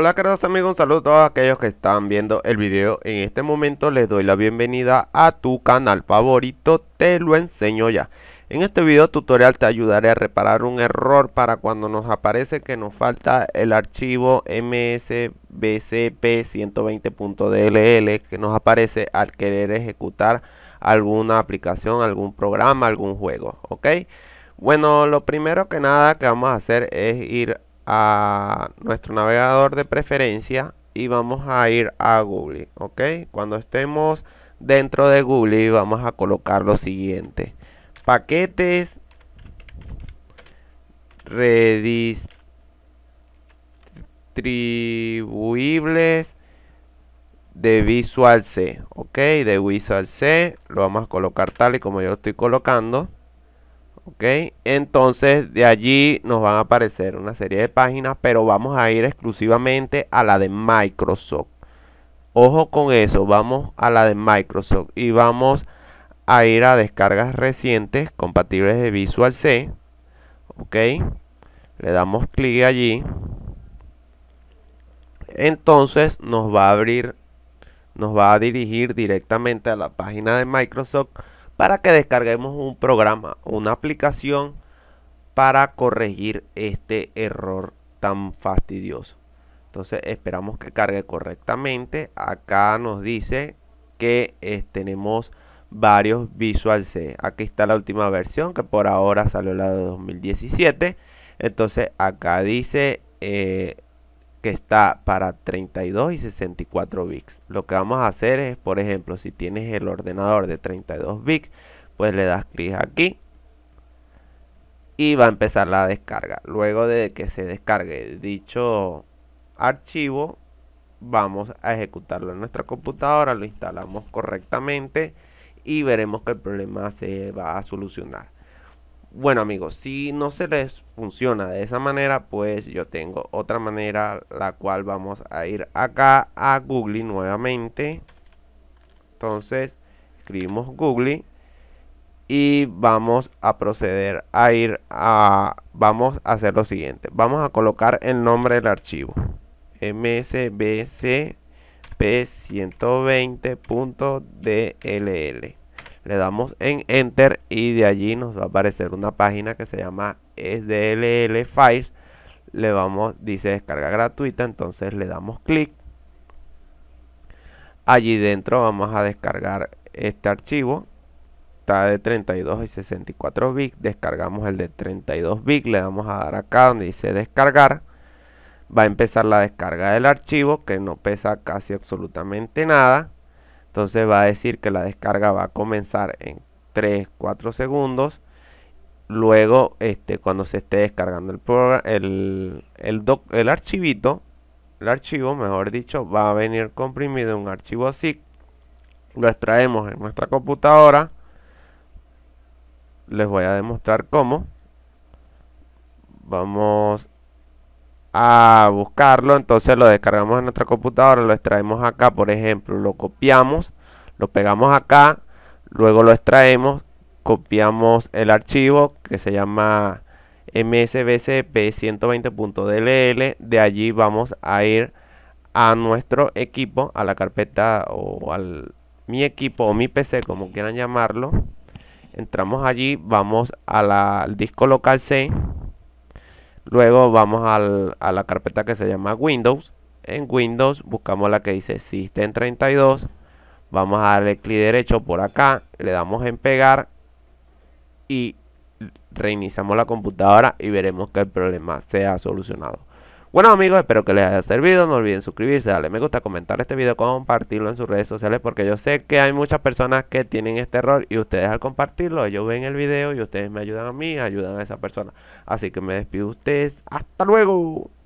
Hola queridos amigos, un saludo a todos aquellos que están viendo el video En este momento les doy la bienvenida a tu canal favorito, te lo enseño ya En este video tutorial te ayudaré a reparar un error para cuando nos aparece que nos falta el archivo msbcp120.dll Que nos aparece al querer ejecutar alguna aplicación, algún programa, algún juego, ¿ok? Bueno, lo primero que nada que vamos a hacer es ir a nuestro navegador de preferencia y vamos a ir a Google, ¿ok? Cuando estemos dentro de Google vamos a colocar lo siguiente. Paquetes redistribuibles de Visual C, ¿ok? De Visual C lo vamos a colocar tal y como yo lo estoy colocando ok entonces de allí nos van a aparecer una serie de páginas pero vamos a ir exclusivamente a la de Microsoft ojo con eso vamos a la de Microsoft y vamos a ir a descargas recientes compatibles de Visual C ok le damos clic allí entonces nos va a abrir nos va a dirigir directamente a la página de Microsoft para que descarguemos un programa, una aplicación para corregir este error tan fastidioso. Entonces esperamos que cargue correctamente. Acá nos dice que eh, tenemos varios Visual C. Aquí está la última versión que por ahora salió la de 2017. Entonces acá dice eh, que está para 32 y 64 bits. Lo que vamos a hacer es, por ejemplo, si tienes el ordenador de 32 bits, pues le das clic aquí y va a empezar la descarga. Luego de que se descargue dicho archivo, vamos a ejecutarlo en nuestra computadora, lo instalamos correctamente y veremos que el problema se va a solucionar bueno amigos, si no se les funciona de esa manera, pues yo tengo otra manera, la cual vamos a ir acá a Google nuevamente. Entonces, escribimos Google y vamos a proceder a ir a, vamos a hacer lo siguiente. Vamos a colocar el nombre del archivo. msbcp120.dll le damos en enter y de allí nos va a aparecer una página que se llama SDLL Files le vamos, dice descarga gratuita, entonces le damos clic. Allí dentro vamos a descargar este archivo. Está de 32 y 64 bits. Descargamos el de 32 bits. Le damos a dar acá donde dice descargar. Va a empezar la descarga del archivo que no pesa casi absolutamente nada. Entonces va a decir que la descarga va a comenzar en 3, 4 segundos. Luego, este, cuando se esté descargando el, el, el, el archivito, el archivo, mejor dicho, va a venir comprimido en un archivo así Lo extraemos en nuestra computadora. Les voy a demostrar cómo. Vamos a buscarlo, entonces lo descargamos en nuestra computadora, lo extraemos acá, por ejemplo, lo copiamos, lo pegamos acá, luego lo extraemos, copiamos el archivo que se llama msbcp120.dll, de allí vamos a ir a nuestro equipo, a la carpeta o al mi equipo o mi PC, como quieran llamarlo. Entramos allí, vamos al disco local C Luego vamos a la carpeta que se llama Windows. En Windows buscamos la que dice System32. Vamos a darle clic derecho por acá. Le damos en pegar. Y reiniciamos la computadora y veremos que el problema se ha solucionado. Bueno amigos, espero que les haya servido, no olviden suscribirse, darle me gusta, comentar este video, compartirlo en sus redes sociales porque yo sé que hay muchas personas que tienen este error y ustedes al compartirlo, ellos ven el video y ustedes me ayudan a mí, ayudan a esa persona. Así que me despido de ustedes, hasta luego.